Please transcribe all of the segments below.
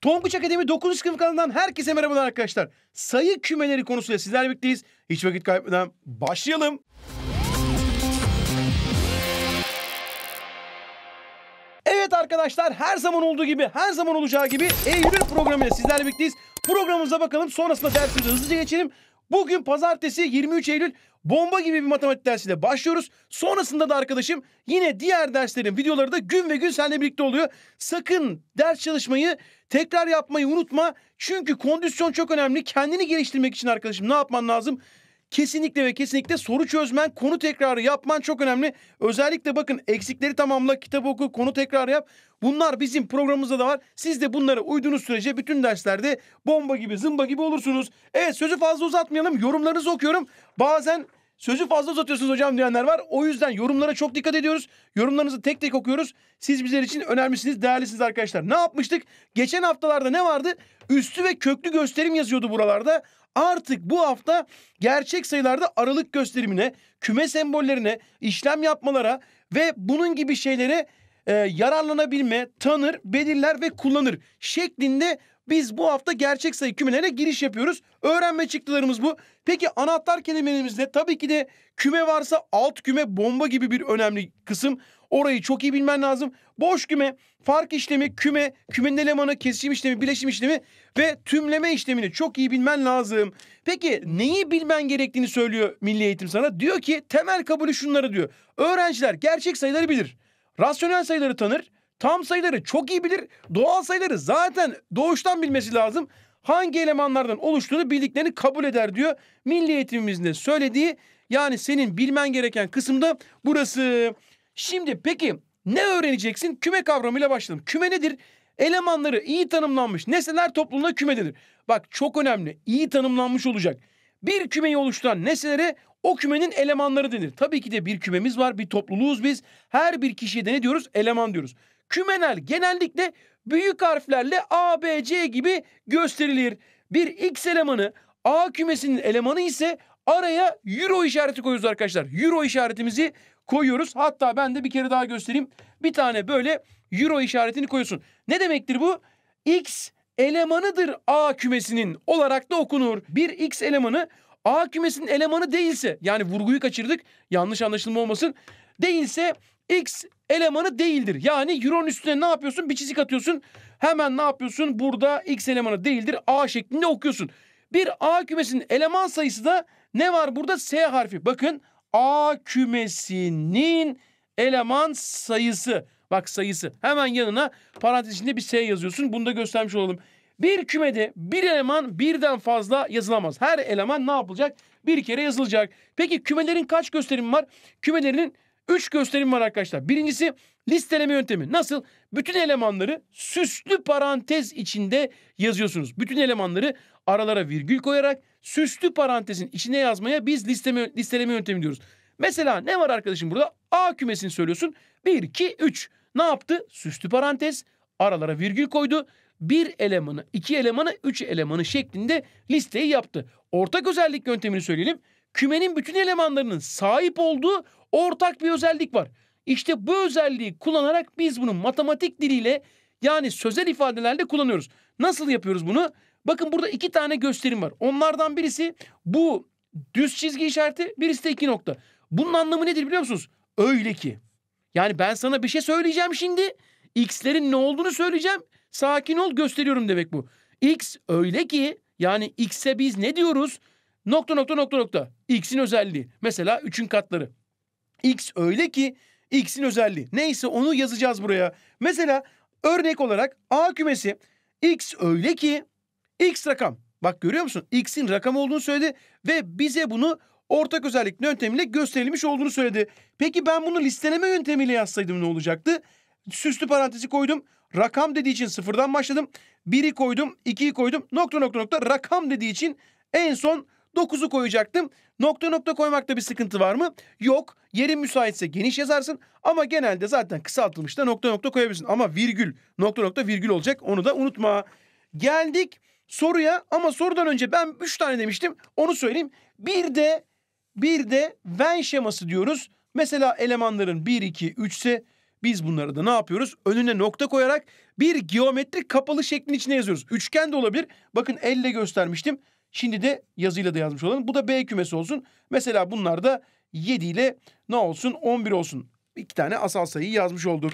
Tonguç Akademi 9 sınıf kanalından herkese merhabalar arkadaşlar. Sayı kümeleri konusuyla sizlerle birlikteyiz. Hiç vakit kaybetmeden başlayalım. Evet arkadaşlar her zaman olduğu gibi her zaman olacağı gibi Eylül programıyla sizlerle birlikteyiz. Programımıza bakalım sonrasında dersimize hızlıca geçelim. Bugün pazartesi 23 Eylül bomba gibi bir matematik dersiyle başlıyoruz. Sonrasında da arkadaşım yine diğer derslerin videoları da gün ve gün seninle birlikte oluyor. Sakın ders çalışmayı tekrar yapmayı unutma. Çünkü kondisyon çok önemli. Kendini geliştirmek için arkadaşım ne yapman lazım? kesinlikle ve kesinlikle soru çözmen, konu tekrarı yapman çok önemli. Özellikle bakın eksikleri tamamla, kitap oku, konu tekrarı yap. Bunlar bizim programımızda da var. Siz de bunlara uyduğunuz sürece bütün derslerde bomba gibi, zımba gibi olursunuz. Evet sözü fazla uzatmayalım. Yorumlarınızı okuyorum. Bazen Sözü fazla uzatıyorsunuz hocam diyenler var. O yüzden yorumlara çok dikkat ediyoruz. Yorumlarınızı tek tek okuyoruz. Siz bizler için önermişsiniz, değerlisiniz arkadaşlar. Ne yapmıştık? Geçen haftalarda ne vardı? Üstü ve köklü gösterim yazıyordu buralarda. Artık bu hafta gerçek sayılarda aralık gösterimine, küme sembollerine, işlem yapmalara ve bunun gibi şeylere e, yararlanabilme, tanır, belirler ve kullanır şeklinde biz bu hafta gerçek sayı kümelerine giriş yapıyoruz. Öğrenme çıktılarımız bu. Peki anahtar kelimelerimiz ne? tabii ki de küme varsa alt küme bomba gibi bir önemli kısım. Orayı çok iyi bilmen lazım. Boş küme, fark işlemi, küme, kümenin elemanı, kesişim işlemi, bileşim işlemi ve tümleme işlemini çok iyi bilmen lazım. Peki neyi bilmen gerektiğini söylüyor Milli Eğitim sana. Diyor ki temel kabulü şunları diyor. Öğrenciler gerçek sayıları bilir. Rasyonel sayıları tanır tam sayıları çok iyi bilir. Doğal sayıları zaten doğuştan bilmesi lazım. Hangi elemanlardan oluştuğunu bildiklerini kabul eder diyor. Milli eğitimimizin de söylediği yani senin bilmen gereken kısımda burası. Şimdi peki ne öğreneceksin? Küme kavramıyla başlayalım. Küme nedir? Elemanları iyi tanımlanmış nesneler topluluğuna küme denir. Bak çok önemli. İyi tanımlanmış olacak. Bir kümeyi oluşturan nesnelere o kümenin elemanları denir. Tabii ki de bir kümemiz var, bir topluluğuz biz. Her bir kişiye de ne diyoruz? Eleman diyoruz. Kümeler genellikle büyük harflerle A, B, C gibi gösterilir. Bir X elemanı A kümesinin elemanı ise araya euro işareti koyuyoruz arkadaşlar. Euro işaretimizi koyuyoruz. Hatta ben de bir kere daha göstereyim. Bir tane böyle euro işaretini koyuyorsun. Ne demektir bu? X elemanıdır A kümesinin olarak da okunur. Bir X elemanı A kümesinin elemanı değilse yani vurguyu kaçırdık yanlış anlaşılma olmasın değilse X elemanı değildir. Yani euronun üstüne ne yapıyorsun? Bir çizik atıyorsun. Hemen ne yapıyorsun? Burada x elemanı değildir. A şeklinde okuyorsun. Bir A kümesinin eleman sayısı da ne var burada? S harfi. Bakın A kümesinin eleman sayısı. Bak sayısı. Hemen yanına parantez içinde bir S yazıyorsun. Bunu da göstermiş olalım. Bir kümede bir eleman birden fazla yazılamaz. Her eleman ne yapılacak? Bir kere yazılacak. Peki kümelerin kaç gösterimi var? Kümelerinin Üç gösterim var arkadaşlar. Birincisi listeleme yöntemi. Nasıl? Bütün elemanları süslü parantez içinde yazıyorsunuz. Bütün elemanları aralara virgül koyarak süslü parantezin içine yazmaya biz listeme, listeleme yöntemi diyoruz. Mesela ne var arkadaşım burada? A kümesini söylüyorsun. 1, 2, 3. Ne yaptı? Süslü parantez. Aralara virgül koydu. Bir elemanı, iki elemanı, üç elemanı şeklinde listeyi yaptı. Ortak özellik yöntemini söyleyelim kümenin bütün elemanlarının sahip olduğu ortak bir özellik var. İşte bu özelliği kullanarak biz bunu matematik diliyle yani sözel ifadelerle kullanıyoruz. Nasıl yapıyoruz bunu? Bakın burada iki tane gösterim var. Onlardan birisi bu düz çizgi işareti, birisi de iki nokta. Bunun anlamı nedir biliyor musunuz? Öyle ki. Yani ben sana bir şey söyleyeceğim şimdi. X'lerin ne olduğunu söyleyeceğim. Sakin ol gösteriyorum demek bu. X öyle ki yani X'e biz ne diyoruz? Nokta nokta nokta nokta. X'in özelliği. Mesela 3'ün katları. X öyle ki X'in özelliği. Neyse onu yazacağız buraya. Mesela örnek olarak A kümesi X öyle ki X rakam. Bak görüyor musun? X'in rakam olduğunu söyledi ve bize bunu ortak özellik yöntemiyle gösterilmiş olduğunu söyledi. Peki ben bunu listeleme yöntemiyle yazsaydım ne olacaktı? Süslü parantezi koydum. Rakam dediği için sıfırdan başladım. Biri koydum, ikiyi koydum. Nokta nokta nokta rakam dediği için en son 9'u koyacaktım. Nokta nokta koymakta bir sıkıntı var mı? Yok. Yerin müsaitse geniş yazarsın ama genelde zaten kısaltılmış da nokta nokta koyabilirsin. Ama virgül nokta nokta virgül olacak onu da unutma. Geldik soruya ama sorudan önce ben 3 tane demiştim onu söyleyeyim. Bir de bir de ven şeması diyoruz. Mesela elemanların 1, 2, 3 ise biz bunları da ne yapıyoruz? Önüne nokta koyarak bir geometrik kapalı şeklin içine yazıyoruz. Üçgen de olabilir. Bakın elle göstermiştim. Şimdi de yazıyla da yazmış olalım. Bu da B kümesi olsun. Mesela bunlar da 7 ile ne olsun 11 olsun. İki tane asal sayı yazmış olduk.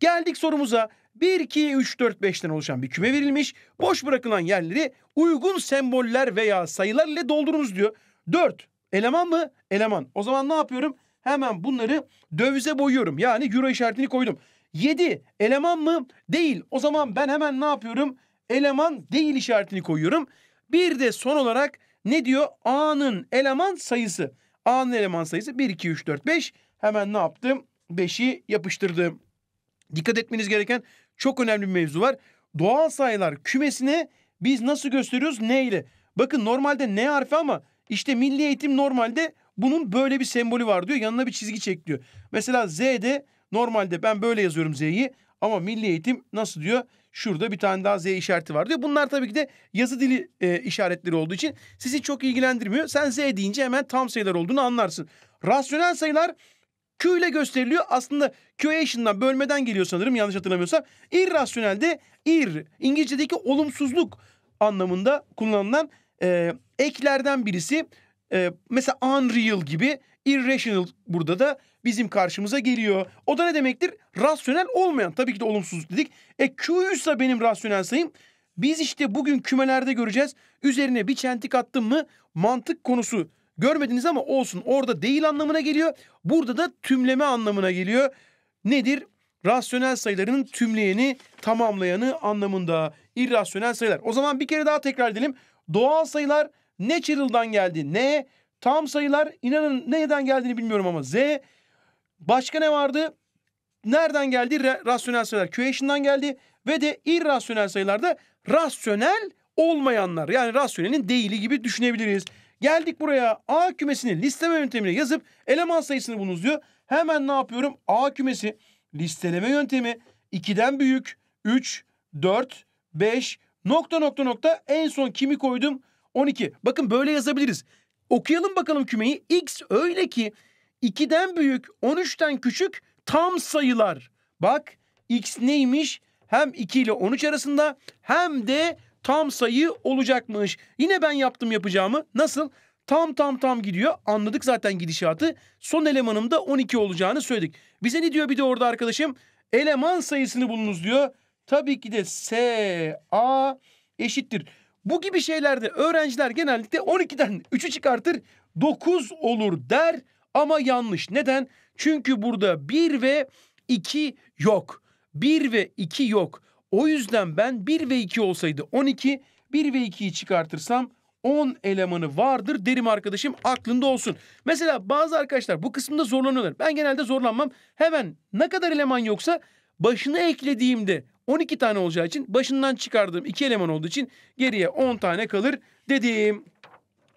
Geldik sorumuza. 1, 2, 3, 4, 5'ten oluşan bir küme verilmiş. Boş bırakılan yerleri uygun semboller veya sayılar ile doldurunuz diyor. 4. Eleman mı? Eleman. O zaman ne yapıyorum? Hemen bunları dövize boyuyorum. Yani euro işaretini koydum. 7. Eleman mı? Değil. O zaman ben hemen ne yapıyorum? Eleman değil işaretini koyuyorum. Bir de son olarak ne diyor? A'nın eleman sayısı. A'nın eleman sayısı 1, 2, 3, 4, 5. Hemen ne yaptım? 5'i yapıştırdım. Dikkat etmeniz gereken çok önemli bir mevzu var. Doğal sayılar kümesine biz nasıl gösteriyoruz? Ne ile? Bakın normalde ne harfi ama işte milli eğitim normalde bunun böyle bir sembolü var diyor. Yanına bir çizgi çek diyor. Mesela Z'de normalde ben böyle yazıyorum Z'yi ama milli eğitim nasıl diyor? Şurada bir tane daha Z işareti var diyor. Bunlar tabii ki de yazı dili e, işaretleri olduğu için sizi çok ilgilendirmiyor. Sen Z deyince hemen tam sayılar olduğunu anlarsın. Rasyonel sayılar Q ile gösteriliyor. Aslında Q-Ation'dan bölmeden geliyor sanırım yanlış hatırlamıyorsam. İrrasyonel de ir. İngilizce'deki olumsuzluk anlamında kullanılan e, eklerden birisi. E, mesela unreal gibi irrational burada da bizim karşımıza geliyor. O da ne demektir? Rasyonel olmayan. Tabii ki de olumsuzluk dedik. E Q ise benim rasyonel sayım. Biz işte bugün kümelerde göreceğiz. Üzerine bir çentik attım mı mantık konusu görmediniz ama olsun. Orada değil anlamına geliyor. Burada da tümleme anlamına geliyor. Nedir? Rasyonel sayıların tümleyeni, tamamlayanı anlamında irrasyonel sayılar. O zaman bir kere daha tekrar edelim. Doğal sayılar natural'dan geldi. Ne? Tam sayılar inanın neden geldiğini bilmiyorum ama Z. Başka ne vardı? Nereden geldi? Re, rasyonel sayılar Q geldi. Ve de irrasyonel sayılarda rasyonel olmayanlar. Yani rasyonelin değili gibi düşünebiliriz. Geldik buraya A kümesini listeleme yöntemine yazıp eleman sayısını bulunuz diyor. Hemen ne yapıyorum? A kümesi listeleme yöntemi 2'den büyük 3, 4, 5 nokta nokta nokta en son kimi koydum? 12. Bakın böyle yazabiliriz. Okuyalım bakalım kümeyi. X öyle ki 2'den büyük 13'ten küçük tam sayılar. Bak X neymiş? Hem 2 ile 13 arasında hem de tam sayı olacakmış. Yine ben yaptım yapacağımı. Nasıl? Tam tam tam gidiyor. Anladık zaten gidişatı. Son elemanım da 12 olacağını söyledik. Bize ne diyor bir de orada arkadaşım? Eleman sayısını bulunuz diyor. Tabii ki de S A eşittir. Bu gibi şeylerde öğrenciler genellikle 12'den 3'ü çıkartır 9 olur der ama yanlış. Neden? Çünkü burada 1 ve 2 yok. 1 ve 2 yok. O yüzden ben 1 ve 2 olsaydı 12, 1 ve 2'yi çıkartırsam 10 elemanı vardır derim arkadaşım aklında olsun. Mesela bazı arkadaşlar bu kısımda zorlanıyorlar. Ben genelde zorlanmam. Hemen ne kadar eleman yoksa başına eklediğimde 12 tane olacağı için başından çıkardığım iki eleman olduğu için geriye 10 tane kalır dedim.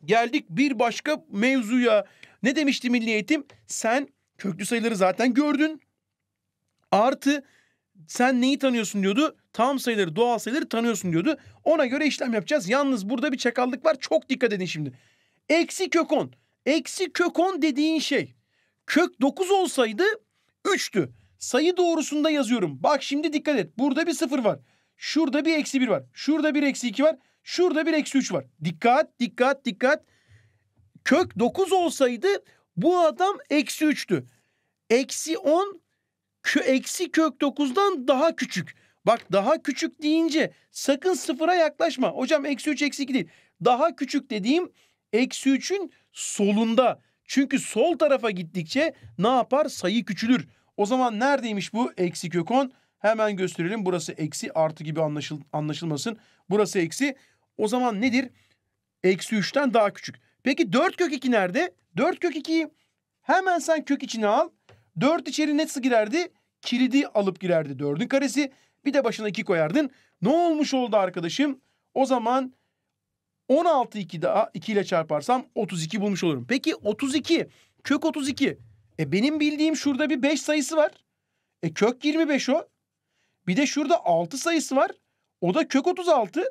Geldik bir başka mevzuya. Ne demişti Milli Eğitim? Sen köklü sayıları zaten gördün. Artı sen neyi tanıyorsun diyordu. Tam sayıları, doğal sayıları tanıyorsun diyordu. Ona göre işlem yapacağız. Yalnız burada bir çakallık var. Çok dikkat edin şimdi. Eksi kök 10. Eksi kök 10 dediğin şey. Kök 9 olsaydı 3'tü. Sayı doğrusunda yazıyorum. Bak şimdi dikkat et. Burada bir sıfır var. Şurada bir eksi bir var. Şurada bir eksi iki var. Şurada bir eksi üç var. Dikkat, dikkat, dikkat. Kök dokuz olsaydı bu adam eksi üçtü. Eksi on kö, eksi kök dokuzdan daha küçük. Bak daha küçük deyince sakın sıfıra yaklaşma. Hocam eksi üç eksi iki değil. Daha küçük dediğim eksi üçün solunda. Çünkü sol tarafa gittikçe ne yapar? Sayı küçülür. O zaman neredeymiş bu eksi kök 10? Hemen gösterelim. Burası eksi artı gibi anlaşıl anlaşılmasın. Burası eksi. O zaman nedir? Eksi 3'ten daha küçük. Peki 4 kök 2 nerede? 4 kök 2'yi hemen sen kök içine al. 4 içeri nasıl girerdi? Kilidi alıp girerdi 4'ün karesi. Bir de başına 2 koyardın. Ne olmuş oldu arkadaşım? O zaman 16 2 daha 2 ile çarparsam 32 bulmuş olurum. Peki 32 kök 32 e benim bildiğim şurada bir 5 sayısı var. E kök 25 o. Bir de şurada 6 sayısı var. O da kök 36.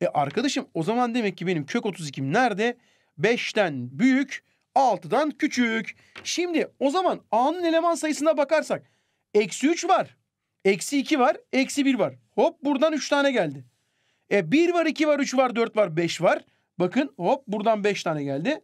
E arkadaşım o zaman demek ki benim kök 32'm nerede? 5'ten büyük, 6'dan küçük. Şimdi o zaman A'nın eleman sayısına bakarsak. Eksi 3 var. Eksi 2 var. Eksi 1 var. Hop buradan 3 tane geldi. E 1 var, 2 var, 3 var, 4 var, 5 var. Bakın hop buradan 5 tane geldi.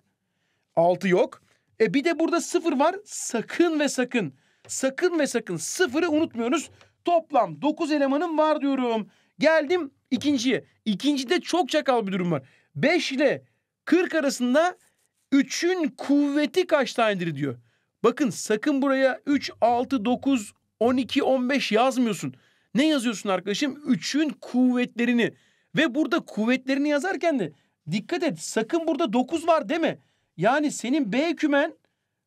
6 yok. E bir de burada sıfır var. Sakın ve sakın. Sakın ve sakın sıfırı unutmuyoruz. Toplam dokuz elemanım var diyorum. Geldim ikinciye. İkincide çok çakal bir durum var. Beş ile kırk arasında üçün kuvveti kaç tanedir diyor. Bakın sakın buraya üç, altı, dokuz, on iki, on beş yazmıyorsun. Ne yazıyorsun arkadaşım? Üçün kuvvetlerini. Ve burada kuvvetlerini yazarken de dikkat et sakın burada dokuz var deme. Yani senin B kümen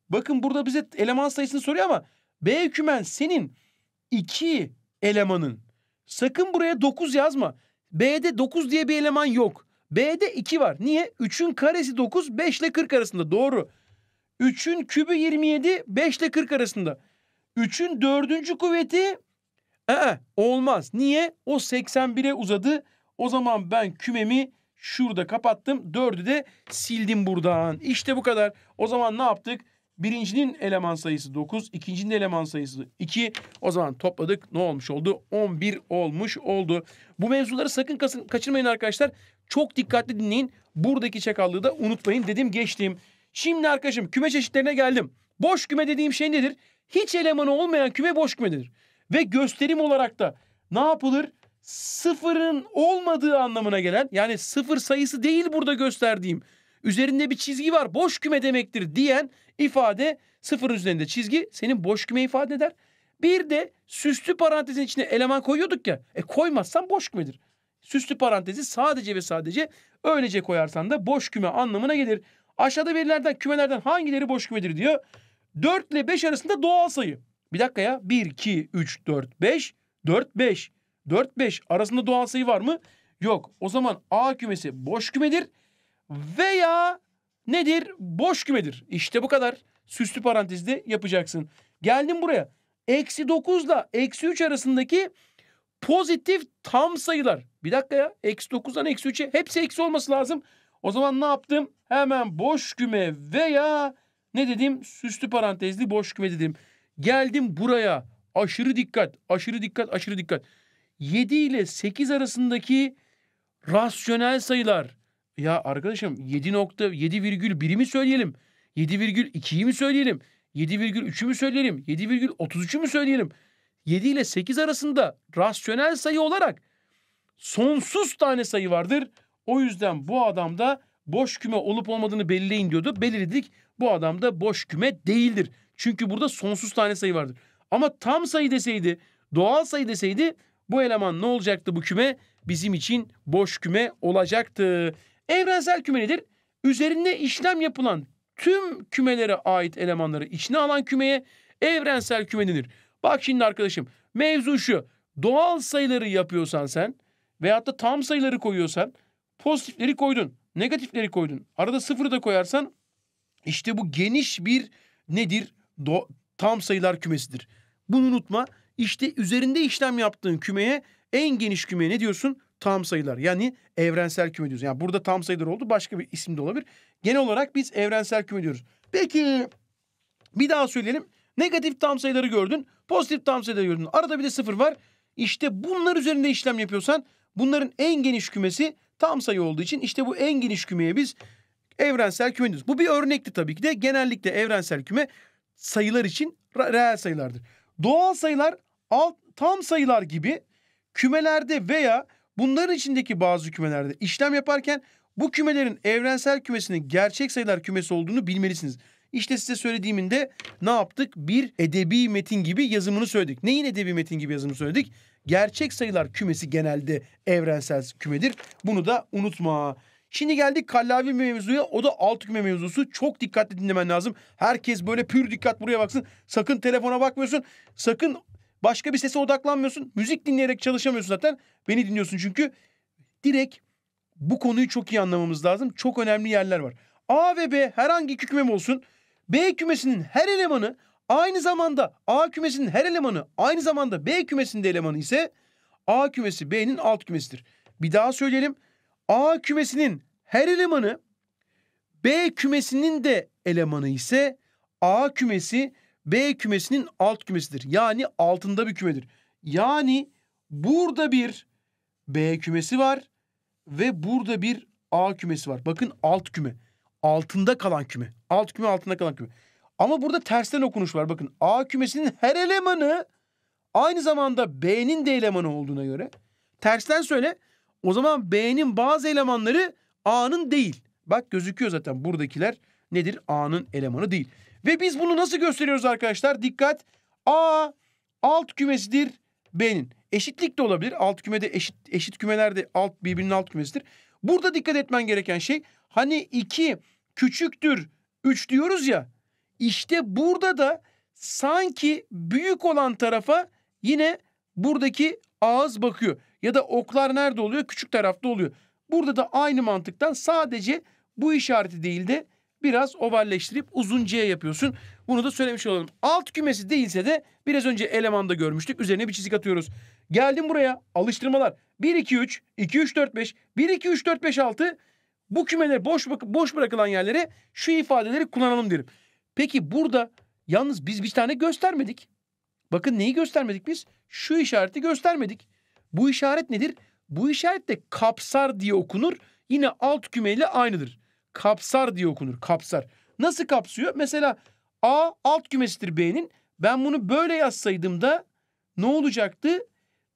bakın burada bize eleman sayısını soruyor ama B kümen senin iki elemanın. Sakın buraya dokuz yazma. B'de dokuz diye bir eleman yok. B'de iki var. Niye? Üçün karesi dokuz, beş ile kırk arasında. Doğru. Üçün kübü yirmi yedi, beş ile kırk arasında. Üçün dördüncü kuvveti Ee, olmaz. Niye? O 81'e uzadı. O zaman ben kümemi Şurada kapattım. Dördü de sildim buradan. İşte bu kadar. O zaman ne yaptık? Birincinin eleman sayısı 9, ikincinin eleman sayısı 2. O zaman topladık ne olmuş oldu? 11 olmuş oldu. Bu mevzuları sakın kaçırmayın arkadaşlar. Çok dikkatli dinleyin. Buradaki çakallığı da unutmayın dedim geçtim. Şimdi arkadaşım küme çeşitlerine geldim. Boş küme dediğim şey nedir? Hiç elemanı olmayan küme boş kümedir. Ve gösterim olarak da ne yapılır? sıfırın olmadığı anlamına gelen yani sıfır sayısı değil burada gösterdiğim üzerinde bir çizgi var boş küme demektir diyen ifade sıfırın üzerinde çizgi senin boş küme ifade eder. Bir de süslü parantezin içine eleman koyuyorduk ya e koymazsan boş kümedir. Süslü parantezi sadece ve sadece öylece koyarsan da boş küme anlamına gelir. Aşağıda verilerden kümelerden hangileri boş kümedir diyor. 4 ile 5 arasında doğal sayı. Bir dakika ya. 1, 2, 3, 4, 5. 4, 5. 4-5 arasında doğal sayı var mı? Yok. O zaman A kümesi boş kümedir veya nedir? Boş kümedir. İşte bu kadar. Süslü parantezde yapacaksın. Geldim buraya. Eksi 9 ile eksi 3 arasındaki pozitif tam sayılar. Bir dakika ya. Eksi 9'dan eksi 3'e hepsi eksi olması lazım. O zaman ne yaptım? Hemen boş küme veya ne dedim? Süslü parantezli boş küme dedim. Geldim buraya. Aşırı dikkat, aşırı dikkat, aşırı dikkat. 7 ile 8 arasındaki rasyonel sayılar. Ya arkadaşım 7 nokta 7 virgül 1'i mi söyleyelim? 7 virgül 2'yi mi söyleyelim? 7 virgül 3'ü mü söyleyelim? 7 virgül 33'ü mü söyleyelim? 7 ile 8 arasında rasyonel sayı olarak sonsuz tane sayı vardır. O yüzden bu adamda boş küme olup olmadığını belirleyin diyordu. Belirledik. Bu adamda boş küme değildir. Çünkü burada sonsuz tane sayı vardır. Ama tam sayı deseydi, doğal sayı deseydi bu eleman ne olacaktı bu küme? Bizim için boş küme olacaktı. Evrensel küme nedir? Üzerinde işlem yapılan tüm kümelere ait elemanları içine alan kümeye evrensel küme denir. Bak şimdi arkadaşım mevzu şu. Doğal sayıları yapıyorsan sen veyahut da tam sayıları koyuyorsan pozitifleri koydun. Negatifleri koydun. Arada sıfırı da koyarsan işte bu geniş bir nedir? Do tam sayılar kümesidir. Bunu unutma. İşte üzerinde işlem yaptığın kümeye en geniş kümeye ne diyorsun? Tam sayılar yani evrensel küme diyorsun. Yani burada tam sayılar oldu başka bir isim de olabilir. Genel olarak biz evrensel küme diyoruz. Peki bir daha söyleyelim. Negatif tam sayıları gördün. Pozitif tam sayıları gördün. Arada bir de sıfır var. İşte bunlar üzerinde işlem yapıyorsan bunların en geniş kümesi tam sayı olduğu için işte bu en geniş kümeye biz evrensel küme diyoruz. Bu bir örnekti tabii ki de genellikle evrensel küme sayılar için reel sayılardır. Doğal sayılar alt, tam sayılar gibi kümelerde veya bunların içindeki bazı kümelerde işlem yaparken bu kümelerin evrensel kümesinin gerçek sayılar kümesi olduğunu bilmelisiniz. İşte size söylediğiminde ne yaptık? Bir edebi metin gibi yazımını söyledik. Neyin edebi metin gibi yazımını söyledik? Gerçek sayılar kümesi genelde evrensel kümedir. Bunu da unutma. Şimdi geldik kallavi mevzuya. O da alt küme mevzusu. Çok dikkatli dinlemen lazım. Herkes böyle pür dikkat buraya baksın. Sakın telefona bakmıyorsun. Sakın Başka bir sese odaklanmıyorsun. Müzik dinleyerek çalışamıyorsun zaten. Beni dinliyorsun çünkü. Direkt bu konuyu çok iyi anlamamız lazım. Çok önemli yerler var. A ve B herhangi iki kümem olsun. B kümesinin her elemanı aynı zamanda A kümesinin her elemanı aynı zamanda B kümesinin elemanı ise A kümesi B'nin alt kümesidir. Bir daha söyleyelim. A kümesinin her elemanı B kümesinin de elemanı ise A kümesi B kümesinin alt kümesidir. Yani altında bir kümedir. Yani burada bir B kümesi var ve burada bir A kümesi var. Bakın alt küme. Altında kalan küme. Alt küme altında kalan küme. Ama burada tersten okunuş var. Bakın A kümesinin her elemanı aynı zamanda B'nin de elemanı olduğuna göre tersten söyle o zaman B'nin bazı elemanları A'nın değil. Bak gözüküyor zaten buradakiler nedir? A'nın elemanı değil. Ve biz bunu nasıl gösteriyoruz arkadaşlar? Dikkat. A alt kümesidir B'nin. Eşitlik de olabilir. Alt kümede eşit, eşit kümeler de alt birbirinin alt kümesidir. Burada dikkat etmen gereken şey hani 2 küçüktür 3 diyoruz ya. İşte burada da sanki büyük olan tarafa yine buradaki ağız bakıyor. Ya da oklar nerede oluyor? Küçük tarafta oluyor. Burada da aynı mantıktan sadece bu işareti değil de biraz ovalleştirip uzuncuya yapıyorsun. Bunu da söylemiş olalım. Alt kümesi değilse de biraz önce elemanda görmüştük. Üzerine bir çizik atıyoruz. Geldim buraya. Alıştırmalar. 1 2 3 2 3 4 5 1 2 3 4 5 6 bu kümeler boş boş bırakılan yerlere şu ifadeleri kullanalım derim. Peki burada yalnız biz bir tane göstermedik. Bakın neyi göstermedik biz? Şu işareti göstermedik. Bu işaret nedir? Bu işaret de kapsar diye okunur. Yine alt kümeyle aynıdır kapsar diye okunur. Kapsar. Nasıl kapsıyor? Mesela A alt kümesidir B'nin. Ben bunu böyle yazsaydım da ne olacaktı?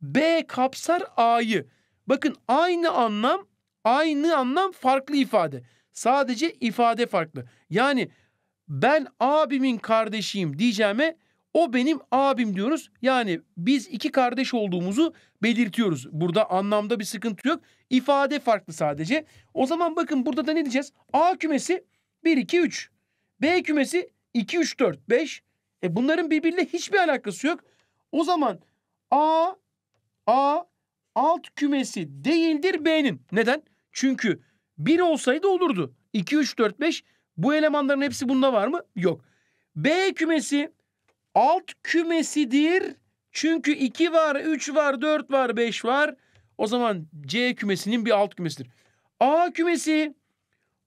B kapsar A'yı. Bakın aynı anlam, aynı anlam farklı ifade. Sadece ifade farklı. Yani ben abimin kardeşiyim diyeceğime o benim abim diyoruz. Yani biz iki kardeş olduğumuzu belirtiyoruz. Burada anlamda bir sıkıntı yok. İfade farklı sadece. O zaman bakın burada da ne diyeceğiz? A kümesi 1 2 3. B kümesi 2 3 4 5. E bunların birbiriyle hiçbir alakası yok. O zaman A A alt kümesi değildir B'nin. Neden? Çünkü 1 olsaydı olurdu. 2 3 4 5 bu elemanların hepsi bunda var mı? Yok. B kümesi alt kümesidir. Çünkü 2 var, 3 var, 4 var, 5 var. O zaman C kümesinin bir alt kümesidir. A kümesi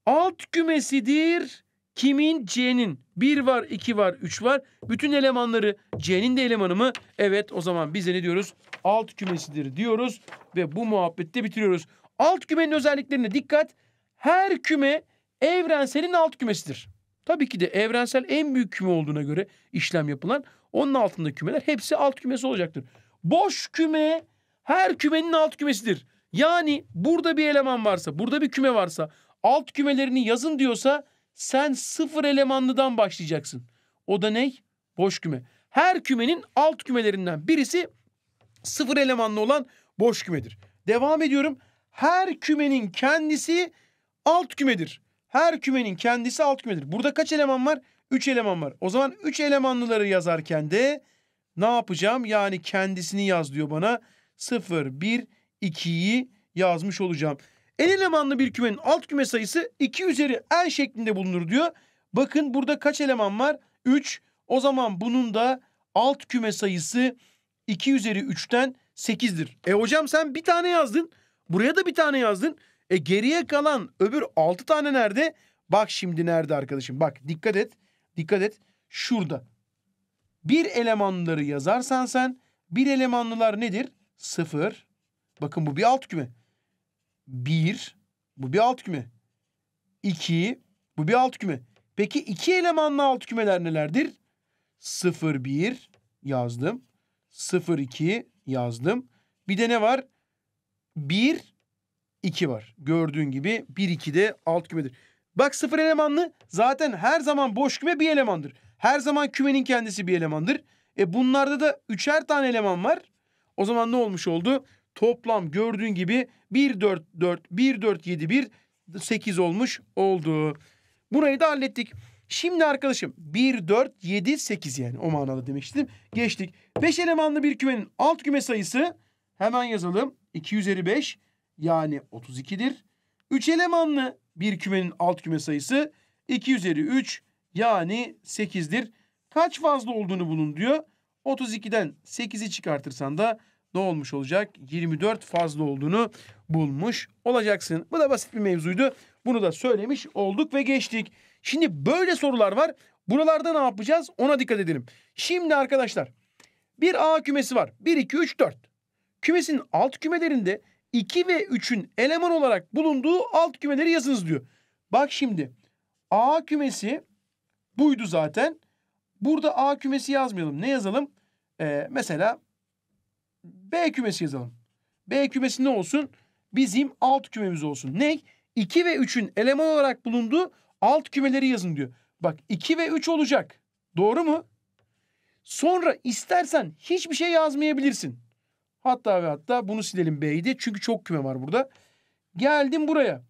alt kümesidir. Kimin? C'nin. 1 var, 2 var, 3 var. Bütün elemanları C'nin de elemanı mı? Evet o zaman biz de ne diyoruz? Alt kümesidir diyoruz ve bu muhabbette bitiriyoruz. Alt kümenin özelliklerine dikkat. Her küme evrenselin alt kümesidir. Tabii ki de evrensel en büyük küme olduğuna göre işlem yapılan onun altında kümeler hepsi alt kümesi olacaktır. Boş küme her kümenin alt kümesidir. Yani burada bir eleman varsa, burada bir küme varsa, alt kümelerini yazın diyorsa sen sıfır elemanlıdan başlayacaksın. O da ne? Boş küme. Her kümenin alt kümelerinden birisi sıfır elemanlı olan boş kümedir. Devam ediyorum. Her kümenin kendisi alt kümedir. Her kümenin kendisi alt kümedir. Burada kaç eleman var? 3 eleman var. O zaman 3 elemanlıları yazarken de ne yapacağım? Yani kendisini yaz diyor bana. 0, 1, 2'yi yazmış olacağım. En elemanlı bir kümenin alt küme sayısı 2 üzeri n şeklinde bulunur diyor. Bakın burada kaç eleman var? 3. O zaman bunun da alt küme sayısı 2 üzeri 3'ten 8'dir. E hocam sen bir tane yazdın. Buraya da bir tane yazdın. E geriye kalan öbür 6 tane nerede? Bak şimdi nerede arkadaşım? Bak dikkat et. Dikkat et. Şurada. Bir elemanları yazarsan sen bir elemanlılar nedir? Sıfır. Bakın bu bir alt küme. Bir. Bu bir alt küme. İki. Bu bir alt küme. Peki iki elemanlı alt kümeler nelerdir? Sıfır bir yazdım. Sıfır iki yazdım. Bir de ne var? Bir 2 var. Gördüğün gibi 1-2 de alt kümedir. Bak sıfır elemanlı zaten her zaman boş küme bir elemandır. Her zaman kümenin kendisi bir elemandır. E bunlarda da üçer tane eleman var. O zaman ne olmuş oldu? Toplam gördüğün gibi 1 4 4 1 4 7 1 8 olmuş oldu. Burayı da hallettik. Şimdi arkadaşım 1 4 7 8 yani o manada demiştim. Geçtik. 5 elemanlı bir kümenin alt küme sayısı hemen yazalım. 2 üzeri 5 yani 32'dir. 3 elemanlı bir kümenin alt küme sayısı 2 üzeri 3 yani 8'dir. Kaç fazla olduğunu bulun diyor. 32'den 8'i çıkartırsan da ne olmuş olacak? 24 fazla olduğunu bulmuş olacaksın. Bu da basit bir mevzuydu. Bunu da söylemiş olduk ve geçtik. Şimdi böyle sorular var. Buralarda ne yapacağız? Ona dikkat edelim. Şimdi arkadaşlar bir A kümesi var. 1, 2, 3, 4. Kümesin alt kümelerinde 2 ve 3'ün eleman olarak bulunduğu alt kümeleri yazınız diyor. Bak şimdi A kümesi buydu zaten. Burada A kümesi yazmayalım. Ne yazalım? Ee, mesela B kümesi yazalım. B kümesi ne olsun? Bizim alt kümemiz olsun. Ne? 2 ve 3'ün eleman olarak bulunduğu alt kümeleri yazın diyor. Bak 2 ve 3 olacak. Doğru mu? Sonra istersen hiçbir şey yazmayabilirsin. Hatta ve hatta bunu silelim B'ydi. Çünkü çok küme var burada. Geldim buraya.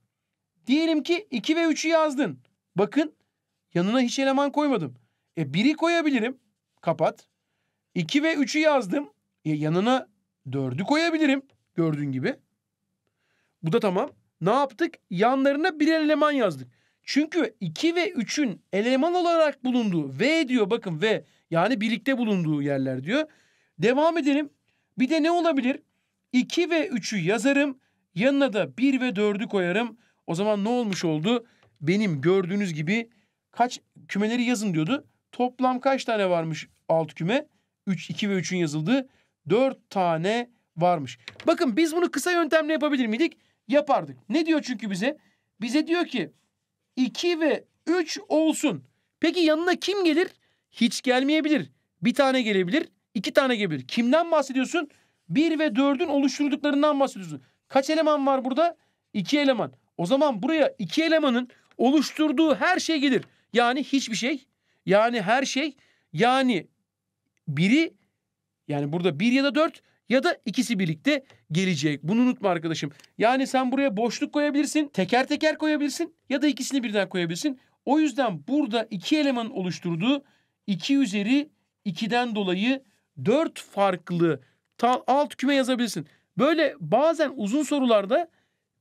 Diyelim ki 2 ve 3'ü yazdın. Bakın yanına hiç eleman koymadım. E 1'i koyabilirim. Kapat. 2 ve 3'ü yazdım. E yanına 4'ü koyabilirim. Gördüğün gibi. Bu da tamam. Ne yaptık? Yanlarına bir eleman yazdık. Çünkü 2 ve 3'ün eleman olarak bulunduğu V diyor bakın V. Yani birlikte bulunduğu yerler diyor. Devam edelim. Bir de ne olabilir? 2 ve 3'ü yazarım. Yanına da 1 ve 4'ü koyarım. O zaman ne olmuş oldu? Benim gördüğünüz gibi kaç kümeleri yazın diyordu. Toplam kaç tane varmış alt küme? 3, 2 ve 3'ün yazıldığı 4 tane varmış. Bakın biz bunu kısa yöntemle yapabilir miydik? Yapardık. Ne diyor çünkü bize? Bize diyor ki 2 ve 3 olsun. Peki yanına kim gelir? Hiç gelmeyebilir. Bir tane gelebilir. İki tane gelebilir. Kimden bahsediyorsun? Bir ve dördün oluşturduklarından bahsediyorsun. Kaç eleman var burada? İki eleman. O zaman buraya iki elemanın oluşturduğu her şey gelir. Yani hiçbir şey. Yani her şey. Yani biri yani burada bir ya da dört ya da ikisi birlikte gelecek. Bunu unutma arkadaşım. Yani sen buraya boşluk koyabilirsin, teker teker koyabilirsin ya da ikisini birden koyabilirsin. O yüzden burada iki elemanın oluşturduğu iki üzeri ikiden dolayı dört farklı ta, alt küme yazabilirsin. Böyle bazen uzun sorularda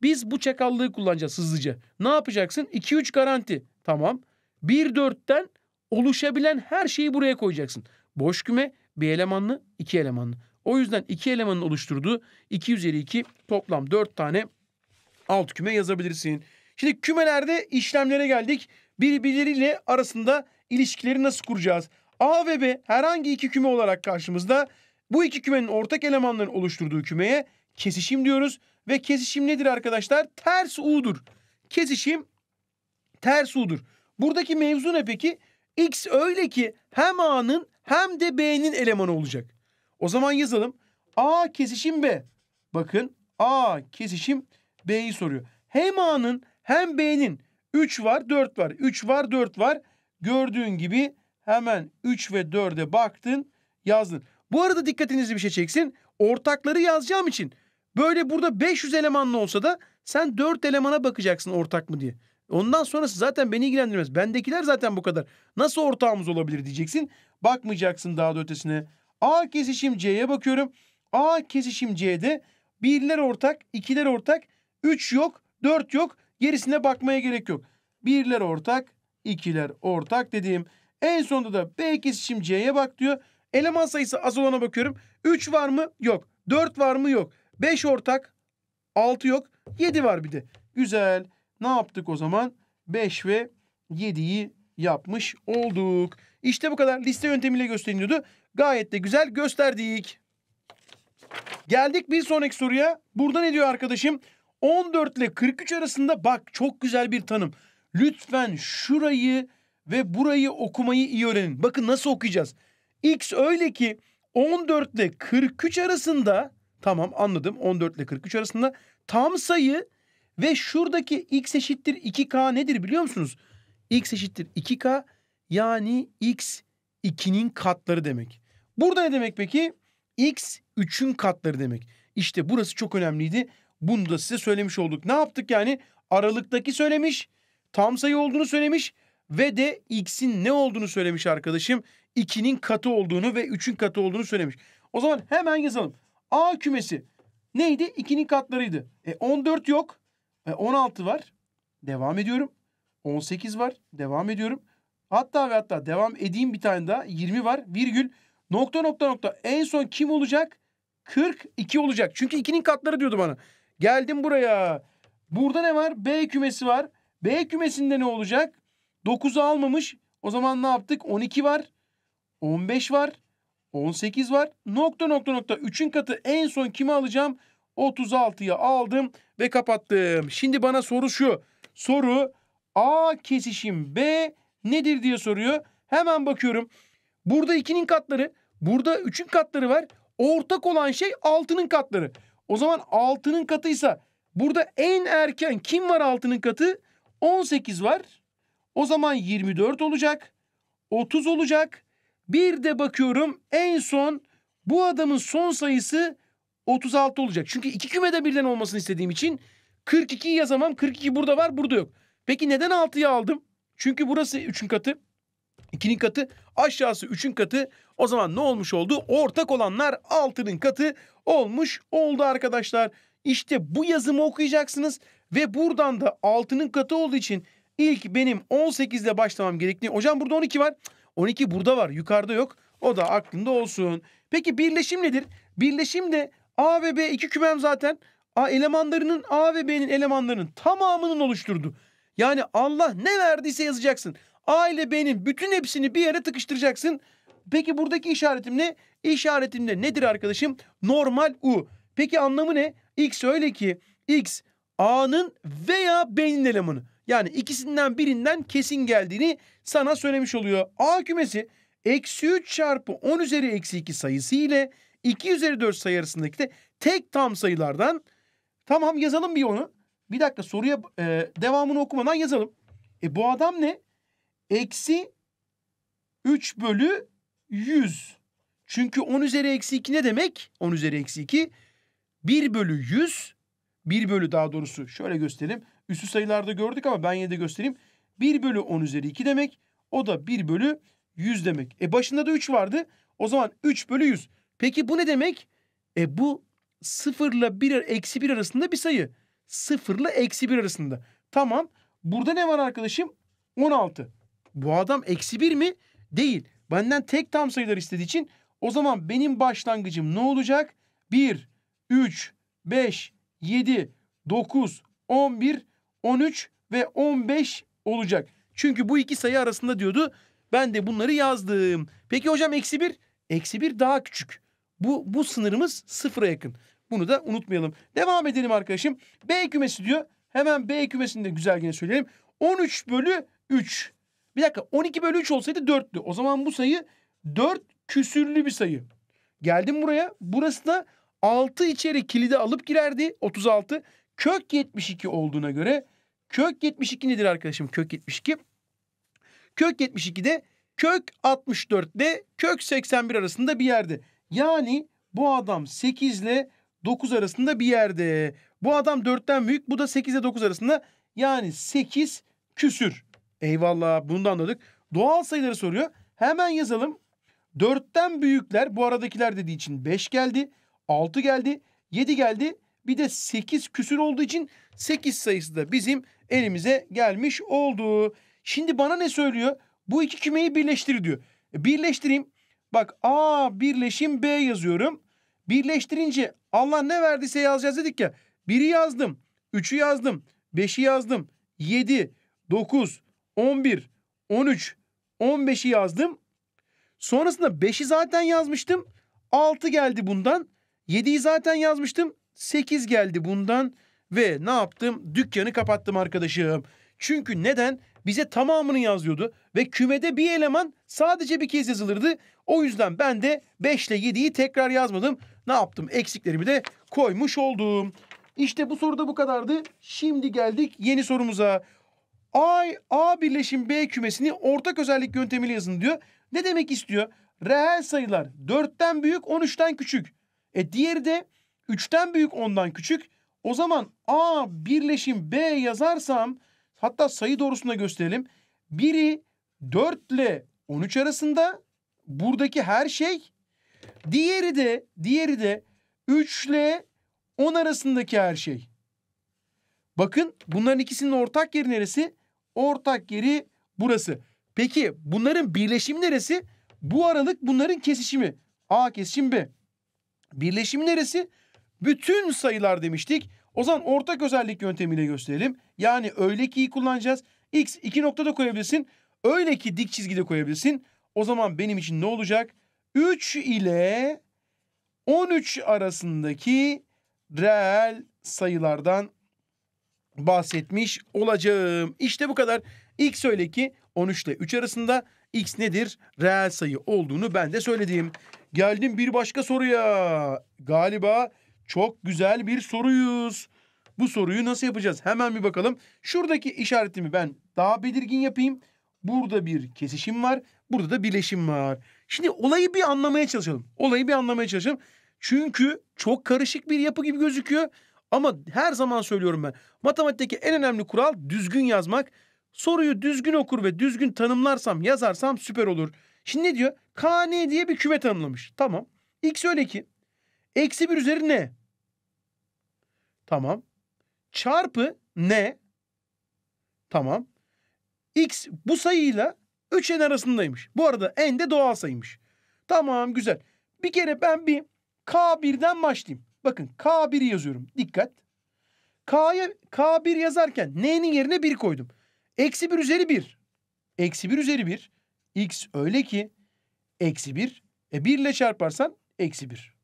biz bu çakallığı kullanacağız hızlıca. Ne yapacaksın? 2-3 garanti. Tamam. 1-4'ten oluşabilen her şeyi buraya koyacaksın. Boş küme bir elemanlı, iki elemanlı. O yüzden iki elemanın oluşturduğu 2 üzeri 2 toplam 4 tane alt küme yazabilirsin. Şimdi kümelerde işlemlere geldik. Birbirleriyle arasında ilişkileri nasıl kuracağız? A ve B herhangi iki küme olarak karşımızda. Bu iki kümenin ortak elemanların oluşturduğu kümeye kesişim diyoruz. Ve kesişim nedir arkadaşlar? Ters U'dur. Kesişim ters U'dur. Buradaki mevzu ne peki? X öyle ki hem A'nın hem de B'nin elemanı olacak. O zaman yazalım. A kesişim B. Bakın A kesişim B'yi soruyor. Hem A'nın hem B'nin 3 var 4 var. 3 var 4 var. Gördüğün gibi hemen 3 ve 4'e baktın yazdın. Bu arada dikkatinizi bir şey çeksin. Ortakları yazacağım için böyle burada 500 elemanlı olsa da sen 4 elemana bakacaksın ortak mı diye. Ondan sonrası zaten beni ilgilendirmez. Bendekiler zaten bu kadar. Nasıl ortağımız olabilir diyeceksin. Bakmayacaksın daha da ötesine. A kesişim C'ye bakıyorum. A kesişim C'de birler ortak, ikiler ortak, üç yok, dört yok. Gerisine bakmaya gerek yok. Birler ortak, ikiler ortak dediğim en sonunda da B kesişim C'ye bak diyor. Eleman sayısı az olana bakıyorum. 3 var mı? Yok. 4 var mı? Yok. 5 ortak. 6 yok. 7 var bir de. Güzel. Ne yaptık o zaman? 5 ve 7'yi yapmış olduk. İşte bu kadar. Liste yöntemiyle gösteriliyordu. Gayet de güzel gösterdik. Geldik bir sonraki soruya. Burada ne diyor arkadaşım? 14 ile 43 arasında bak çok güzel bir tanım. Lütfen şurayı ve burayı okumayı iyi öğrenin. Bakın nasıl okuyacağız. X öyle ki 14 ile 43 arasında tamam anladım 14 ile 43 arasında tam sayı ve şuradaki x eşittir 2k nedir biliyor musunuz? x eşittir 2k yani x 2'nin katları demek. Burada ne demek peki? x 3'ün katları demek. İşte burası çok önemliydi. Bunu da size söylemiş olduk. Ne yaptık yani? Aralıktaki söylemiş, tam sayı olduğunu söylemiş ve de x'in ne olduğunu söylemiş arkadaşım. 2'nin katı olduğunu ve 3'ün katı olduğunu söylemiş. O zaman hemen yazalım. A kümesi neydi? 2'nin katlarıydı. E 14 yok. E 16 var. Devam ediyorum. 18 var. Devam ediyorum. Hatta ve hatta devam edeyim bir tane daha. 20 var. Virgül. Nokta nokta nokta. En son kim olacak? 42 olacak. Çünkü 2'nin katları diyordu bana. Geldim buraya. Burada ne var? B kümesi var. B kümesinde ne olacak? 9'u almamış. O zaman ne yaptık? 12 var. 15 var. 18 var. Nokta nokta nokta. 3'ün katı en son kimi alacağım? 36'ya aldım ve kapattım. Şimdi bana soru şu. Soru A kesişim B nedir diye soruyor. Hemen bakıyorum. Burada 2'nin katları, burada 3'ün katları var. Ortak olan şey 6'nın katları. O zaman 6'nın katıysa burada en erken kim var 6'nın katı? 18 var. O zaman 24 olacak. 30 olacak. Bir de bakıyorum en son bu adamın son sayısı 36 olacak. Çünkü iki kümede birden olmasını istediğim için 42 yazamam. 42 burada var burada yok. Peki neden 6'yı aldım? Çünkü burası 3'ün katı. 2'nin katı aşağısı 3'ün katı. O zaman ne olmuş oldu? Ortak olanlar 6'nın katı olmuş oldu arkadaşlar. İşte bu yazımı okuyacaksınız ve buradan da 6'nın katı olduğu için İlk benim 18 ile başlamam gerektiğini. Hocam burada 12 var. 12 burada var. Yukarıda yok. O da aklında olsun. Peki birleşim nedir? Birleşim de A ve B iki kümem zaten. A elemanlarının A ve B'nin elemanlarının tamamının oluşturdu. Yani Allah ne verdiyse yazacaksın. A ile B'nin bütün hepsini bir yere tıkıştıracaksın. Peki buradaki işaretim ne? İşaretim de nedir arkadaşım? Normal U. Peki anlamı ne? X öyle ki X A'nın veya B'nin elemanı. Yani ikisinden birinden kesin geldiğini sana söylemiş oluyor. A kümesi eksi 3 çarpı 10 üzeri eksi 2 sayısı ile 2 üzeri 4 sayı arasındaki de tek tam sayılardan. Tamam yazalım bir onu. Bir dakika soruya e, devamını okumadan yazalım. E bu adam ne? Eksi 3 bölü 100. Çünkü 10 üzeri eksi 2 ne demek? 10 üzeri eksi 2. 1 bölü 100. 1 bölü daha doğrusu şöyle göstereyim. Üstü sayılarda gördük ama ben yine de göstereyim. 1 bölü 10 üzeri 2 demek. O da 1 bölü 100 demek. E başında da 3 vardı. O zaman 3 bölü 100. Peki bu ne demek? E bu 0 ile 1, eksi 1 arasında bir sayı. 0 ile eksi 1 arasında. Tamam. Burada ne var arkadaşım? 16. Bu adam eksi 1 mi? Değil. Benden tek tam sayılar istediği için o zaman benim başlangıcım ne olacak? 1, 3, 5, 7, 9, 11, 13 ve 15 olacak. Çünkü bu iki sayı arasında diyordu. Ben de bunları yazdım. Peki hocam eksi 1? Eksi 1 daha küçük. Bu, bu sınırımız sıfıra yakın. Bunu da unutmayalım. Devam edelim arkadaşım. B kümesi diyor. Hemen B kümesini de güzelgene söyleyelim. 13 bölü 3. Bir dakika 12 bölü 3 olsaydı 4'tü. O zaman bu sayı 4 küsürlü bir sayı. Geldim buraya. Burası da 6 içeri kilidi alıp girerdi. 36. Kök 72 olduğuna göre Kök 72 nedir arkadaşım? Kök 72. Kök 72'de kök 64 ile kök 81 arasında bir yerde. Yani bu adam 8 ile 9 arasında bir yerde. Bu adam 4'ten büyük bu da 8 ile 9 arasında. Yani 8 küsür. Eyvallah bunu da anladık. Doğal sayıları soruyor. Hemen yazalım. 4'ten büyükler bu aradakiler dediği için 5 geldi. 6 geldi. 7 geldi bir de 8 küsür olduğu için 8 sayısı da bizim elimize gelmiş oldu. Şimdi bana ne söylüyor? Bu iki kümeyi birleştir diyor. E, birleştireyim. Bak A birleşim B yazıyorum. Birleştirince Allah ne verdiyse yazacağız dedik ya. 1'i yazdım. 3'ü yazdım. 5'i yazdım. 7, 9, 11, 13, 15'i yazdım. Sonrasında 5'i zaten yazmıştım. 6 geldi bundan. 7'yi zaten yazmıştım. 8 geldi bundan ve ne yaptım? Dükkanı kapattım arkadaşım. Çünkü neden? Bize tamamını yazıyordu ve kümede bir eleman sadece bir kez yazılırdı. O yüzden ben de 5 ile 7'yi tekrar yazmadım. Ne yaptım? Eksiklerimi de koymuş oldum. İşte bu soruda bu kadardı. Şimdi geldik yeni sorumuza. A, A birleşim B kümesini ortak özellik yöntemiyle yazın diyor. Ne demek istiyor? Reel sayılar 4'ten büyük 13'ten küçük. E diğeri de 3'ten büyük ondan küçük. O zaman A birleşim B yazarsam hatta sayı doğrusunda gösterelim. Biri 4 ile 13 arasında buradaki her şey. Diğeri de diğeri de 3 ile 10 arasındaki her şey. Bakın bunların ikisinin ortak yeri neresi? Ortak yeri burası. Peki bunların birleşimi neresi? Bu aralık bunların kesişimi. A kesişim B. Birleşimi neresi? Bütün sayılar demiştik. O zaman ortak özellik yöntemiyle gösterelim. Yani öyle ki kullanacağız. X iki noktada koyabilirsin. Öyle ki dik çizgide koyabilirsin. O zaman benim için ne olacak? 3 ile 13 arasındaki reel sayılardan bahsetmiş olacağım. İşte bu kadar. X öyle ki 13 ile 3 arasında X nedir? Reel sayı olduğunu ben de söyledim. Geldim bir başka soruya. Galiba çok güzel bir soruyuz. Bu soruyu nasıl yapacağız? Hemen bir bakalım. Şuradaki işaretimi ben daha belirgin yapayım. Burada bir kesişim var. Burada da bileşim var. Şimdi olayı bir anlamaya çalışalım. Olayı bir anlamaya çalışalım. Çünkü çok karışık bir yapı gibi gözüküyor. Ama her zaman söylüyorum ben. Matematikteki en önemli kural düzgün yazmak. Soruyu düzgün okur ve düzgün tanımlarsam, yazarsam süper olur. Şimdi ne diyor? KN diye bir küme tanımlamış. Tamam. X öyle ki Eksi 1 üzeri ne? Tamam. Çarpı ne? Tamam. X bu sayıyla 3 n arasındaymış. Bu arada n de doğal sayıymış. Tamam güzel. Bir kere ben bir K1'den başlayayım. Bakın K1'i yazıyorum. Dikkat. K'ya K1 yazarken n'nin yerine 1 koydum. Eksi 1 üzeri 1. Eksi 1 üzeri 1. X öyle ki eksi 1. E 1 ile çarparsan eksi 1.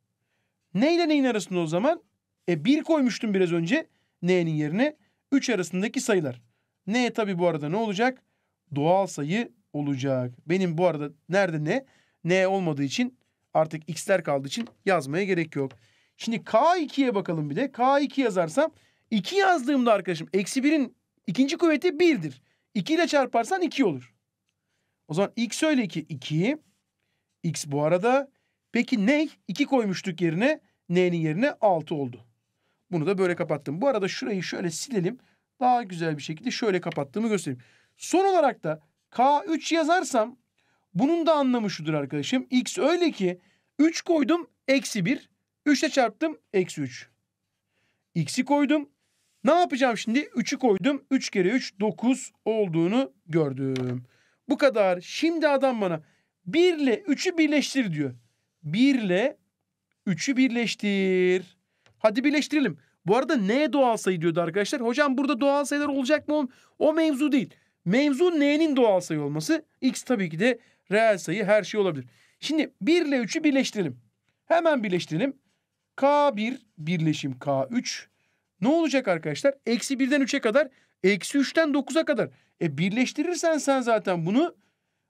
Ne ile neyin arasında o zaman? E 1 koymuştum biraz önce n'nin yerine. 3 arasındaki sayılar. N tabi bu arada ne olacak? Doğal sayı olacak. Benim bu arada nerede ne? N olmadığı için artık x'ler kaldığı için yazmaya gerek yok. Şimdi K2'ye bakalım bir de. K2 yazarsam 2 yazdığımda arkadaşım eksi 1'in ikinci kuvveti 1'dir. 2 ile çarparsan 2 olur. O zaman x öyle ki 2. X bu arada Peki ney? 2 koymuştuk yerine. N'nin yerine 6 oldu. Bunu da böyle kapattım. Bu arada şurayı şöyle silelim. Daha güzel bir şekilde şöyle kapattığımı göstereyim. Son olarak da K3 yazarsam bunun da anlamı şudur arkadaşım. X öyle ki 3 koydum eksi 1. 3'e çarptım eksi 3. X'i koydum. Ne yapacağım şimdi? 3'ü koydum. 3 kere 3 9 olduğunu gördüm. Bu kadar. Şimdi adam bana 1 ile 3'ü birleştir diyor. 1 ile 3'ü birleştir. Hadi birleştirelim. Bu arada ne doğal sayı diyordu arkadaşlar? Hocam burada doğal sayılar olacak mı? O mevzu değil. Mevzu n'nin doğal sayı olması. X tabii ki de reel sayı her şey olabilir. Şimdi 1 ile 3'ü birleştirelim. Hemen birleştirelim. K1 birleşim K3. Ne olacak arkadaşlar? Eksi 1'den 3'e kadar. Eksi 3'ten 9'a kadar. E birleştirirsen sen zaten bunu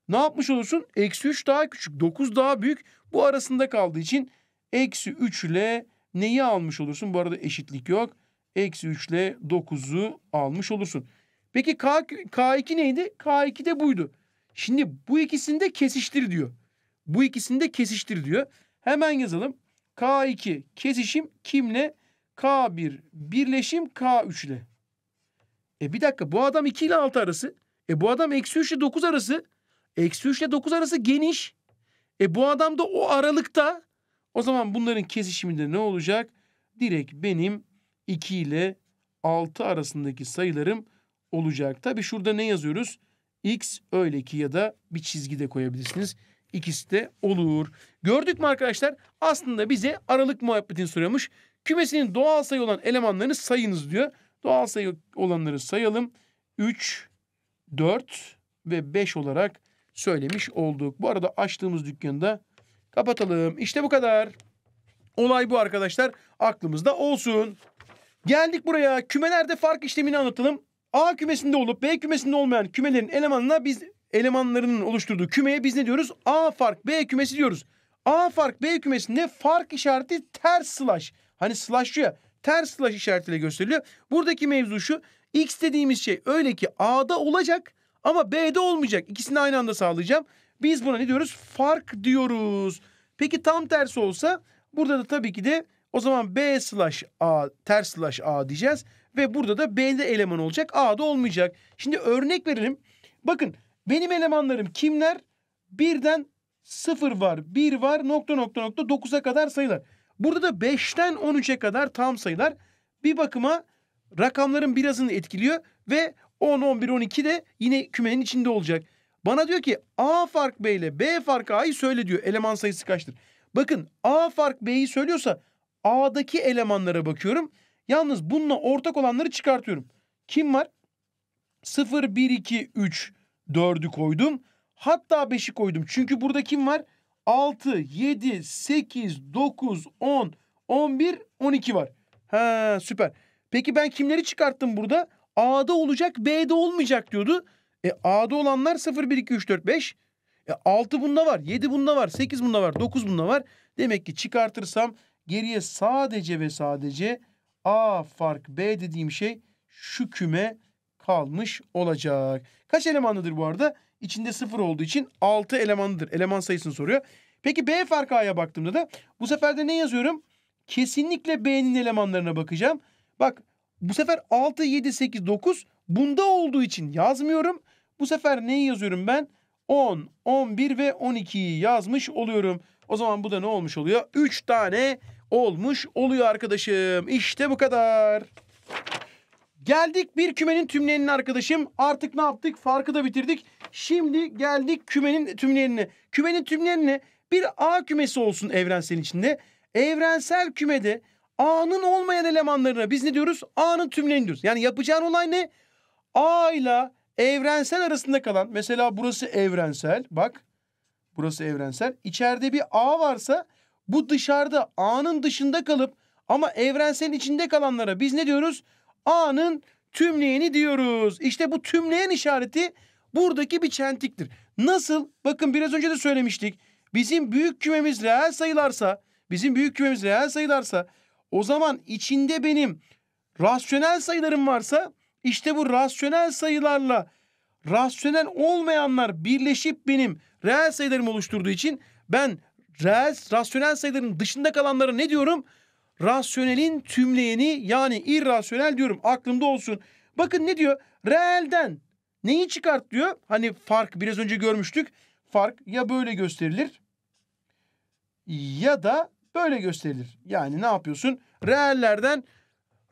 ne yapmış olursun? Eksi 3 daha küçük, 9 daha büyük. Bu arasında kaldığı için eksi 3 ile neyi almış olursun? Bu arada eşitlik yok. Eksi 3 ile 9'u almış olursun. Peki K, K2 neydi? K2 de buydu. Şimdi bu ikisini de kesiştir diyor. Bu ikisini de kesiştir diyor. Hemen yazalım. K2 kesişim kimle? K1 birleşim K3 ile. E bir dakika bu adam 2 ile 6 arası. E bu adam eksi 3 ile 9 arası. Eksi 3 ile 9 arası geniş. E bu adam da o aralıkta. O zaman bunların kesişiminde ne olacak? Direkt benim 2 ile 6 arasındaki sayılarım olacak. Tabi şurada ne yazıyoruz? X öyle ki ya da bir çizgi de koyabilirsiniz. İkisi de olur. Gördük mü arkadaşlar? Aslında bize aralık muhabbetini soruyormuş. Kümesinin doğal sayı olan elemanlarını sayınız diyor. Doğal sayı olanları sayalım. 3, 4 ve 5 olarak söylemiş olduk. Bu arada açtığımız dükkanda kapatalım. İşte bu kadar. Olay bu arkadaşlar. Aklımızda olsun. Geldik buraya. Kümelerde fark işlemini anlatalım. A kümesinde olup B kümesinde olmayan kümelerin elemanına biz elemanlarının oluşturduğu kümeye biz ne diyoruz? A fark B kümesi diyoruz. A fark B kümesinde fark işareti ters slash. Hani slash ya ters slash işaretiyle gösteriliyor. Buradaki mevzu şu. X dediğimiz şey öyle ki A'da olacak ama B'de olmayacak. İkisini aynı anda sağlayacağım. Biz buna ne diyoruz? Fark diyoruz. Peki tam tersi olsa burada da tabii ki de o zaman B slash A ters slash A diyeceğiz. Ve burada da B'de eleman olacak. A'da olmayacak. Şimdi örnek verelim. Bakın benim elemanlarım kimler? Birden sıfır var, bir var, nokta nokta nokta dokuza kadar sayılar. Burada da beşten on üçe kadar tam sayılar. Bir bakıma rakamların birazını etkiliyor ve 10, 11, 12 de yine kümenin içinde olacak. Bana diyor ki A fark B ile B fark A'yı söyle diyor. Eleman sayısı kaçtır? Bakın A fark B'yi söylüyorsa A'daki elemanlara bakıyorum. Yalnız bununla ortak olanları çıkartıyorum. Kim var? 0, 1, 2, 3, 4'ü koydum. Hatta 5'i koydum. Çünkü burada kim var? 6, 7, 8, 9, 10, 11, 12 var. Ha süper. Peki ben kimleri çıkarttım burada? A'da olacak B'de olmayacak diyordu. E A'da olanlar 0, 1, 2, 3, 4, 5. E 6 bunda var, 7 bunda var, 8 bunda var, 9 bunda var. Demek ki çıkartırsam geriye sadece ve sadece A fark B dediğim şey şu küme kalmış olacak. Kaç elemanlıdır bu arada? İçinde 0 olduğu için 6 elemanlıdır. Eleman sayısını soruyor. Peki B farkı A'ya baktığımda da bu sefer de ne yazıyorum? Kesinlikle B'nin elemanlarına bakacağım. Bak bu sefer 6, 7, 8, 9 bunda olduğu için yazmıyorum. Bu sefer neyi yazıyorum ben? 10, 11 ve 12'yi yazmış oluyorum. O zaman bu da ne olmuş oluyor? 3 tane olmuş oluyor arkadaşım. İşte bu kadar. Geldik bir kümenin tümleyenin arkadaşım. Artık ne yaptık? Farkı da bitirdik. Şimdi geldik kümenin tümleyenine. Kümenin tümleyenine bir A kümesi olsun evrenselin içinde. Evrensel kümede A'nın olmayan elemanlarına biz ne diyoruz? A'nın tümlerini diyoruz. Yani yapacağın olay ne? A ile evrensel arasında kalan mesela burası evrensel bak burası evrensel. İçeride bir A varsa bu dışarıda A'nın dışında kalıp ama evrenselin içinde kalanlara biz ne diyoruz? A'nın tümleyeni diyoruz. İşte bu tümleyen işareti buradaki bir çentiktir. Nasıl? Bakın biraz önce de söylemiştik. Bizim büyük kümemiz reel sayılarsa, bizim büyük kümemiz reel sayılarsa o zaman içinde benim rasyonel sayılarım varsa işte bu rasyonel sayılarla rasyonel olmayanlar birleşip benim reel sayılarımı oluşturduğu için ben reel, rasyonel sayıların dışında kalanlara ne diyorum? Rasyonelin tümleyeni yani irrasyonel diyorum. Aklımda olsun. Bakın ne diyor? Reelden neyi çıkart diyor? Hani fark biraz önce görmüştük. Fark ya böyle gösterilir ya da böyle gösterilir. Yani ne yapıyorsun? Reellerden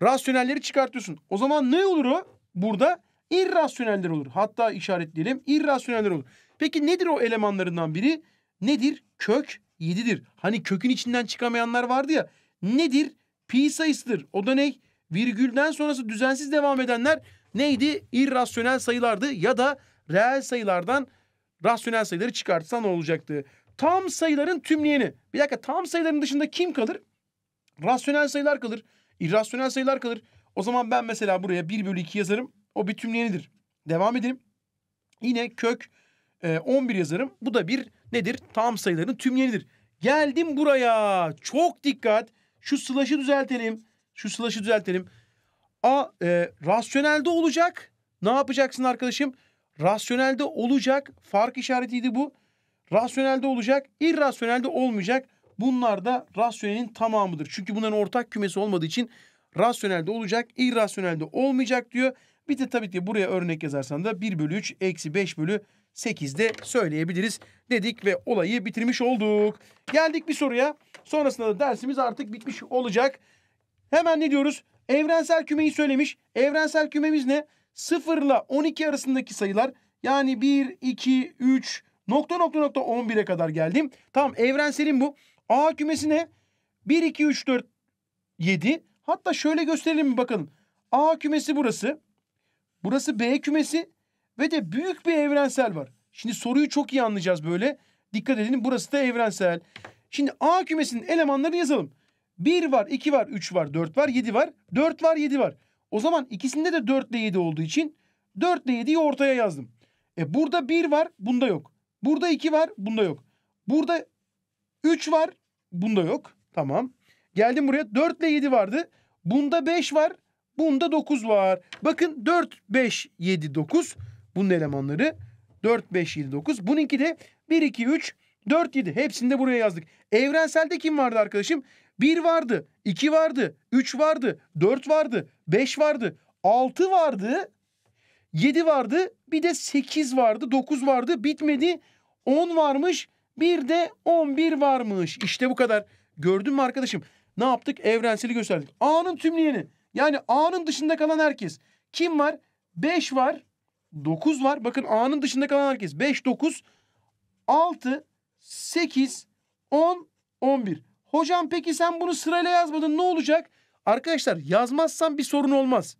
rasyonelleri çıkartıyorsun. O zaman ne olur o? Burada irrasyoneller olur. Hatta işaretleyelim irrasyoneller olur. Peki nedir o elemanlarından biri? Nedir? Kök 7'dir. Hani kökün içinden çıkamayanlar vardı ya. Nedir? Pi sayısıdır. O da ne? Virgülden sonrası düzensiz devam edenler neydi? İrrasyonel sayılardı ya da reel sayılardan rasyonel sayıları çıkartsa ne olacaktı? tam sayıların tümleyeni. Bir dakika tam sayıların dışında kim kalır? Rasyonel sayılar kalır. İrrasyonel sayılar kalır. O zaman ben mesela buraya 1 bölü 2 yazarım. O bir tümleyenidir. Devam edelim. Yine kök e, 11 yazarım. Bu da bir nedir? Tam sayıların tümlenidir. Geldim buraya. Çok dikkat. Şu slash'ı düzeltelim. Şu slash'ı düzeltelim. A e, rasyonelde olacak. Ne yapacaksın arkadaşım? Rasyonelde olacak. Fark işaretiydi bu. Rasyonelde olacak, irrasyonelde olmayacak. Bunlar da rasyonelin tamamıdır. Çünkü bunların ortak kümesi olmadığı için rasyonelde olacak, irrasyonelde olmayacak diyor. Bir de tabii ki buraya örnek yazarsan da 1 bölü 3 eksi 5 bölü 8 de söyleyebiliriz dedik ve olayı bitirmiş olduk. Geldik bir soruya. Sonrasında da dersimiz artık bitmiş olacak. Hemen ne diyoruz? Evrensel kümeyi söylemiş. Evrensel kümemiz ne? 0 ile 12 arasındaki sayılar yani 1, 2, 3, Nokta nokta nokta 11'e kadar geldim. Tamam evrenselin bu. A kümesi ne? 1, 2, 3, 4, 7. Hatta şöyle gösterelim bir bakalım. A kümesi burası. Burası B kümesi. Ve de büyük bir evrensel var. Şimdi soruyu çok iyi anlayacağız böyle. Dikkat edin burası da evrensel. Şimdi A kümesinin elemanlarını yazalım. 1 var, 2 var, 3 var, 4 var, 7 var. 4 var, 7 var. O zaman ikisinde de 4 ile 7 olduğu için 4 ile 7'yi ortaya yazdım. E burada 1 var, bunda yok. Burada 2 var. Bunda yok. Burada 3 var. Bunda yok. Tamam. Geldim buraya. 4 ile 7 vardı. Bunda 5 var. Bunda 9 var. Bakın 4, 5, 7, 9. Bunun elemanları 4, 5, 7, 9. Bununki de 1, 2, 3, 4, 7. Hepsini de buraya yazdık. Evrenselde kim vardı arkadaşım? 1 vardı, 2 vardı, 3 vardı, 4 vardı, 5 vardı, 6 vardı. 7 vardı bir de 8 vardı 9 vardı bitmedi 10 varmış bir de 11 varmış. İşte bu kadar. Gördün mü arkadaşım? Ne yaptık? Evrenseli gösterdik. A'nın tümleyeni. Yani A'nın dışında kalan herkes. Kim var? 5 var. 9 var. Bakın A'nın dışında kalan herkes. 5, 9, 6, 8, 10, 11. Hocam peki sen bunu sırayla yazmadın ne olacak? Arkadaşlar yazmazsan bir sorun olmaz.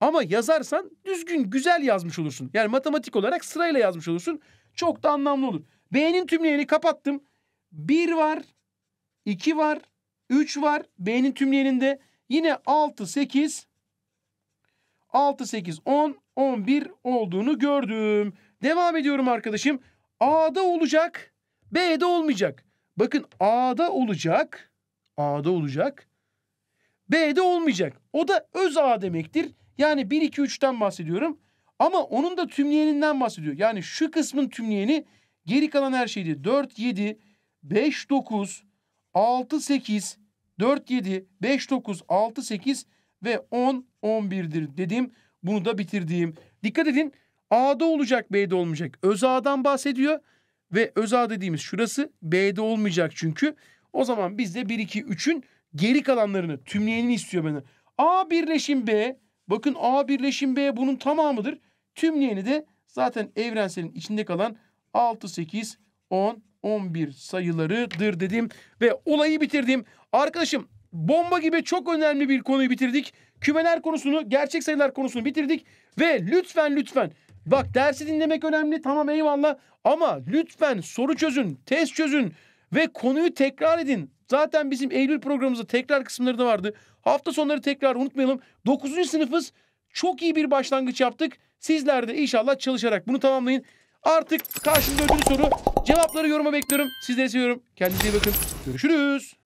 Ama yazarsan düzgün, güzel yazmış olursun. Yani matematik olarak sırayla yazmış olursun. Çok da anlamlı olur. B'nin tümleyeni kapattım. 1 var, 2 var, 3 var. B'nin tümleyeninde yine 6, 8, 6, 8, 10, 11 olduğunu gördüm. Devam ediyorum arkadaşım. A'da olacak, B'de olmayacak. Bakın A'da olacak, A'da olacak, B'de olmayacak. O da öz A demektir. Yani 1, 2, 3'ten bahsediyorum. Ama onun da tümleyeninden bahsediyor. Yani şu kısmın tümleyeni geri kalan her şeydi. 4, 7, 5, 9, 6, 8, 4, 7, 5, 9, 6, 8 ve 10, 11'dir dedim. Bunu da bitirdiğim. Dikkat edin A'da olacak B'de olmayacak. Öz A'dan bahsediyor ve öz A dediğimiz şurası B'de olmayacak çünkü. O zaman biz de 1, 2, 3'ün geri kalanlarını tümleyenini istiyor benden. A birleşim B Bakın A birleşim B bunun tamamıdır. Tümleyeni de zaten evrenselin içinde kalan 6, 8, 10, 11 sayılarıdır dedim. Ve olayı bitirdim. Arkadaşım bomba gibi çok önemli bir konuyu bitirdik. Kümeler konusunu, gerçek sayılar konusunu bitirdik. Ve lütfen lütfen bak dersi dinlemek önemli tamam eyvallah. Ama lütfen soru çözün, test çözün ve konuyu tekrar edin. Zaten bizim Eylül programımızda tekrar kısımları da vardı. Hafta sonları tekrar unutmayalım. 9. sınıfız. Çok iyi bir başlangıç yaptık. Sizler de inşallah çalışarak bunu tamamlayın. Artık karşımda ödül soru. Cevapları yoruma bekliyorum. Sizleri seviyorum. Kendinize iyi bakın. Görüşürüz.